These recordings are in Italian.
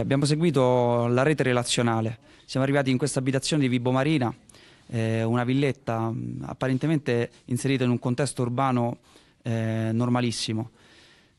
Abbiamo seguito la rete relazionale, siamo arrivati in questa abitazione di Vibo Marina, eh, una villetta mm, apparentemente inserita in un contesto urbano eh, normalissimo.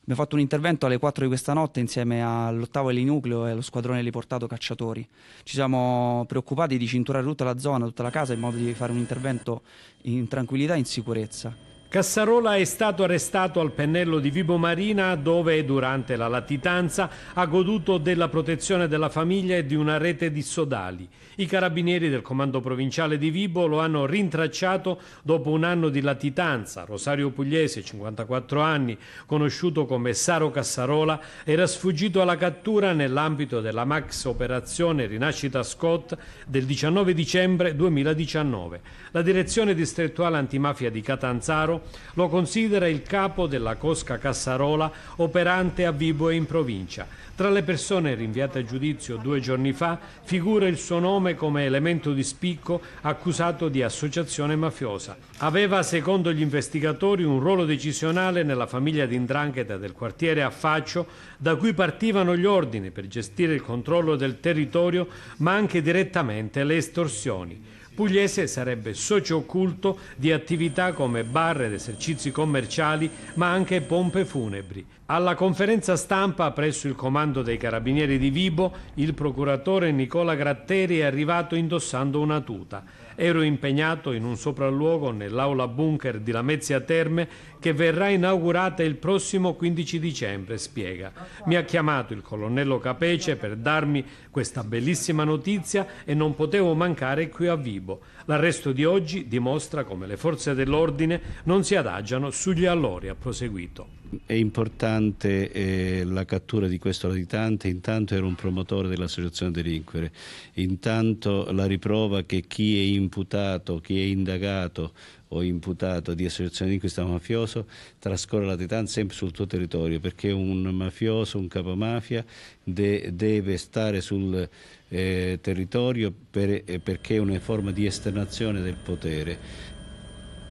Abbiamo fatto un intervento alle 4 di questa notte insieme all'ottavo elinucleo e allo squadrone riportato cacciatori. Ci siamo preoccupati di cinturare tutta la zona, tutta la casa in modo di fare un intervento in tranquillità e in sicurezza. Cassarola è stato arrestato al pennello di Vibo Marina dove durante la latitanza ha goduto della protezione della famiglia e di una rete di sodali. I carabinieri del comando provinciale di Vibo lo hanno rintracciato dopo un anno di latitanza. Rosario Pugliese, 54 anni, conosciuto come Saro Cassarola, era sfuggito alla cattura nell'ambito della max operazione Rinascita Scott del 19 dicembre 2019. La direzione distrettuale antimafia di Catanzaro lo considera il capo della Cosca Cassarola operante a Vibo e in provincia. Tra le persone rinviate a giudizio due giorni fa figura il suo nome come elemento di spicco accusato di associazione mafiosa. Aveva, secondo gli investigatori, un ruolo decisionale nella famiglia di Indrangheta del quartiere Affaccio da cui partivano gli ordini per gestire il controllo del territorio ma anche direttamente le estorsioni pugliese sarebbe socio occulto di attività come bar ed esercizi commerciali, ma anche pompe funebri. Alla conferenza stampa presso il comando dei carabinieri di Vibo, il procuratore Nicola Gratteri è arrivato indossando una tuta ero impegnato in un sopralluogo nell'aula bunker di Lamezia Terme che verrà inaugurata il prossimo 15 dicembre, spiega. Mi ha chiamato il colonnello Capece per darmi questa bellissima notizia e non potevo mancare qui a Vibo. L'arresto di oggi dimostra come le forze dell'ordine non si adagiano sugli allori, ha proseguito. È importante eh, la cattura di questo latitante, intanto era un promotore dell'associazione delinquere, intanto la riprova che chi è imputato, chi è indagato o imputato di associazione di inquista mafioso trascorre la tetan sempre sul tuo territorio perché un mafioso, un capomafia de deve stare sul eh, territorio per eh, perché è una forma di esternazione del potere